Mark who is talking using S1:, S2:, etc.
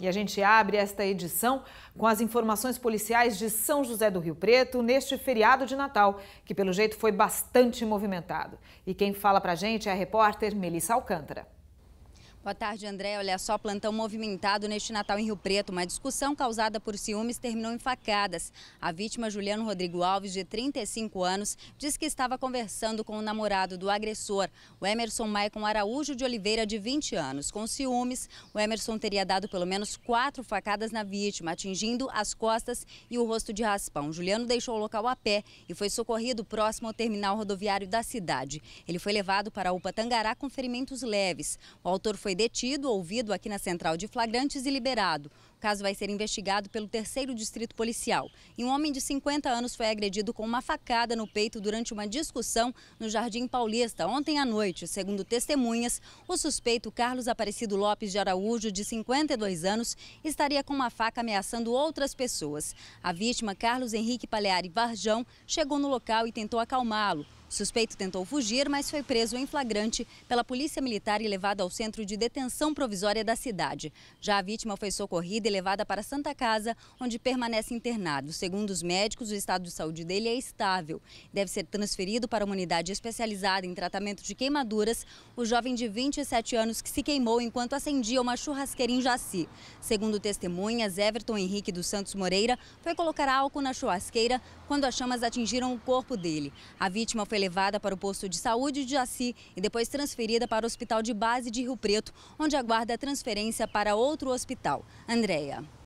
S1: E a gente abre esta edição com as informações policiais de São José do Rio Preto neste feriado de Natal, que pelo jeito foi bastante movimentado. E quem fala pra gente é a repórter Melissa Alcântara.
S2: Boa tarde, André. Olha só, plantão movimentado neste Natal em Rio Preto. Uma discussão causada por ciúmes terminou em facadas. A vítima, Juliano Rodrigo Alves, de 35 anos, diz que estava conversando com o namorado do agressor, o Emerson Maicon Araújo de Oliveira, de 20 anos. Com ciúmes, o Emerson teria dado pelo menos quatro facadas na vítima, atingindo as costas e o rosto de raspão. Juliano deixou o local a pé e foi socorrido próximo ao terminal rodoviário da cidade. Ele foi levado para a UPA Tangará com ferimentos leves. O autor foi foi detido, ouvido aqui na central de flagrantes e liberado. O caso vai ser investigado pelo terceiro distrito policial. E um homem de 50 anos foi agredido com uma facada no peito durante uma discussão no Jardim Paulista ontem à noite. Segundo testemunhas, o suspeito Carlos Aparecido Lopes de Araújo, de 52 anos, estaria com uma faca ameaçando outras pessoas. A vítima, Carlos Henrique Paleari Varjão, chegou no local e tentou acalmá-lo. O suspeito tentou fugir, mas foi preso em flagrante pela polícia militar e levado ao centro de detenção provisória da cidade. Já a vítima foi socorrida e levada para Santa Casa, onde permanece internado. Segundo os médicos, o estado de saúde dele é estável. Deve ser transferido para uma unidade especializada em tratamento de queimaduras o jovem de 27 anos que se queimou enquanto acendia uma churrasqueira em Jaci. Segundo testemunhas, Everton Henrique dos Santos Moreira foi colocar álcool na churrasqueira quando as chamas atingiram o corpo dele. A vítima foi foi levada para o posto de saúde de Jaci e depois transferida para o hospital de base de Rio Preto, onde aguarda a transferência para outro hospital. Andréia.